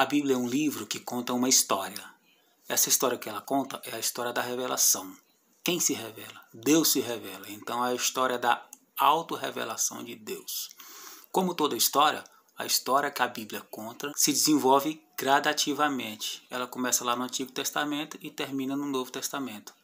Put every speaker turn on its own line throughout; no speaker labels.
A Bíblia é um livro que conta uma história. Essa história que ela conta é a história da revelação. Quem se revela? Deus se revela. Então é a história da autorrevelação de Deus. Como toda história, a história que a Bíblia conta se desenvolve gradativamente. Ela começa lá no Antigo Testamento e termina no Novo Testamento.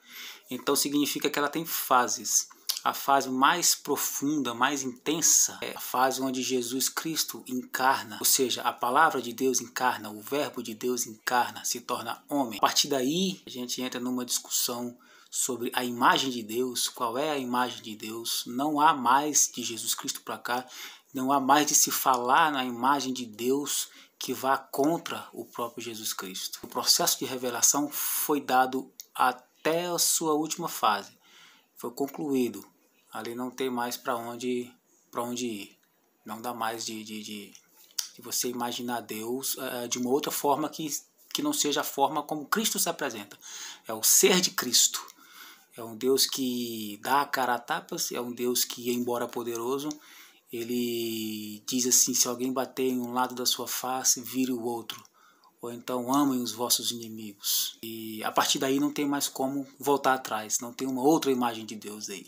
Então significa que ela tem fases a fase mais profunda, mais intensa, é a fase onde Jesus Cristo encarna, ou seja, a palavra de Deus encarna, o verbo de Deus encarna, se torna homem. A partir daí, a gente entra numa discussão sobre a imagem de Deus, qual é a imagem de Deus. Não há mais de Jesus Cristo para cá, não há mais de se falar na imagem de Deus que vá contra o próprio Jesus Cristo. O processo de revelação foi dado até a sua última fase, foi concluído ali não tem mais para onde para onde ir. Não dá mais de, de, de, de você imaginar Deus eh, eh, de uma outra forma que, que não seja a forma como Cristo se apresenta. É o ser de Cristo. É um Deus que dá a cara a tapas, é um Deus que, embora poderoso, ele diz assim: se alguém bater em um lado da sua face, vire o outro. Ou então amem os vossos inimigos. E a partir daí não tem mais como voltar atrás, não tem uma outra imagem de Deus aí.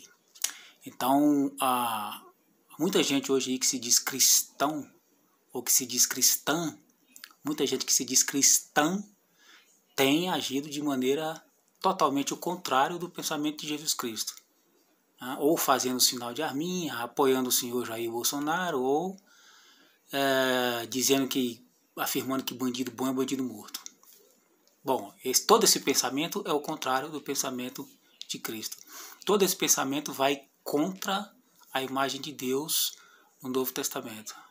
Então, há muita gente hoje aí que se diz cristão, ou que se diz cristã, muita gente que se diz cristã tem agido de maneira totalmente o contrário do pensamento de Jesus Cristo. Né? Ou fazendo o sinal de arminha, apoiando o senhor Jair Bolsonaro, ou é, dizendo que, afirmando que bandido bom é bandido morto. Bom, esse, todo esse pensamento é o contrário do pensamento de Cristo. Todo esse pensamento vai contra a imagem de Deus no Novo Testamento.